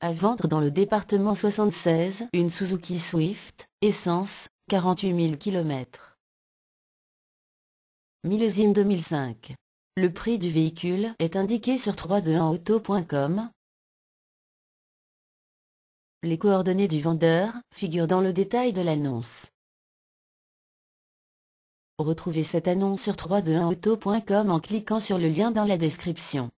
À vendre dans le département 76 une Suzuki Swift, essence, 48 000 km. Millésime 2005. Le prix du véhicule est indiqué sur 321auto.com. Les coordonnées du vendeur figurent dans le détail de l'annonce. Retrouvez cette annonce sur 321auto.com en cliquant sur le lien dans la description.